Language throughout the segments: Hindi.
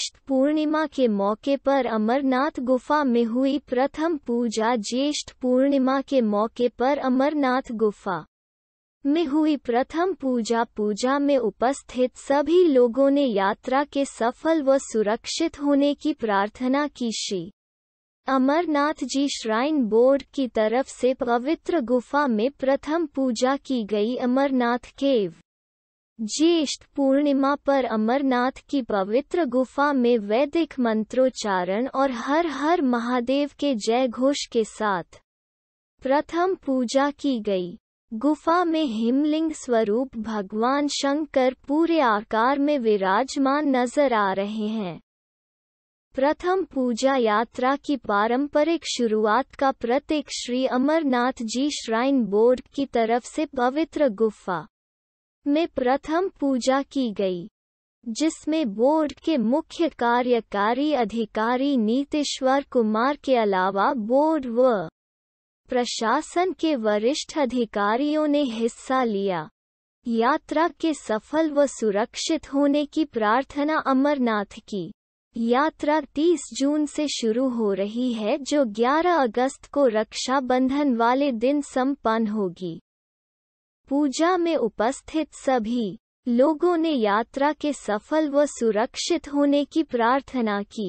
ज्येष्ठ पूर्णिमा के मौके पर अमरनाथ गुफा में हुई प्रथम पूजा ज्येष्ठ पूर्णिमा के मौके पर अमरनाथ गुफा में हुई प्रथम पूजा पूजा में उपस्थित सभी लोगों ने यात्रा के सफल व सुरक्षित होने की प्रार्थना की श्री अमरनाथ जी श्राइन बोर्ड की तरफ से पवित्र गुफा में प्रथम पूजा की गई अमरनाथ केव ज्येष्ठ पूर्णिमा पर अमरनाथ की पवित्र गुफा में वैदिक मंत्रोच्चारण और हर हर महादेव के जय घोष के साथ प्रथम पूजा की गई गुफा में हिमलिंग स्वरूप भगवान शंकर पूरे आकार में विराजमान नजर आ रहे हैं प्रथम पूजा यात्रा की पारंपरिक शुरुआत का प्रतीक श्री अमरनाथ जी श्राइन बोर्ड की तरफ से पवित्र गुफा में प्रथम पूजा की गई जिसमें बोर्ड के मुख्य कार्यकारी अधिकारी नीतिश्वर कुमार के अलावा बोर्ड व प्रशासन के वरिष्ठ अधिकारियों ने हिस्सा लिया यात्रा के सफल व सुरक्षित होने की प्रार्थना अमरनाथ की यात्रा 30 जून से शुरू हो रही है जो 11 अगस्त को रक्षाबंधन वाले दिन संपन्न होगी पूजा में उपस्थित सभी लोगों ने यात्रा के सफल व सुरक्षित होने की प्रार्थना की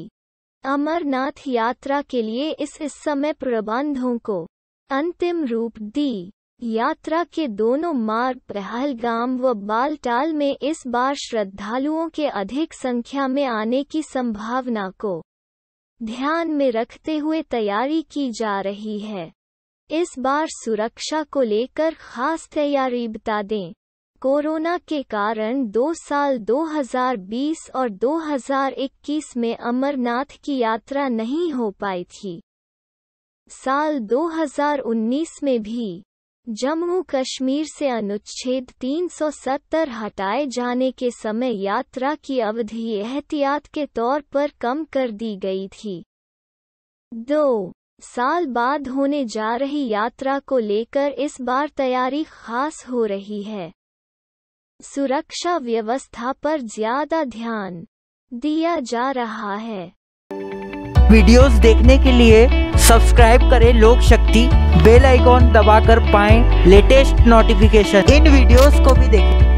अमरनाथ यात्रा के लिए इस इस समय प्रबंधों को अंतिम रूप दी यात्रा के दोनों मार्ग पहलगाम व बालटाल में इस बार श्रद्धालुओं के अधिक संख्या में आने की संभावना को ध्यान में रखते हुए तैयारी की जा रही है इस बार सुरक्षा को लेकर खास तैयारी बता दें कोरोना के कारण दो साल 2020 और 2021 में अमरनाथ की यात्रा नहीं हो पाई थी साल 2019 में भी जम्मू कश्मीर से अनुच्छेद 370 हटाए जाने के समय यात्रा की अवधि एहतियात के तौर पर कम कर दी गई थी दो साल बाद होने जा रही यात्रा को लेकर इस बार तैयारी खास हो रही है सुरक्षा व्यवस्था पर ज्यादा ध्यान दिया जा रहा है वीडियोस देखने के लिए सब्सक्राइब करें लोक शक्ति बेल आइकॉन दबाकर पाएं लेटेस्ट नोटिफिकेशन इन वीडियोस को भी देखें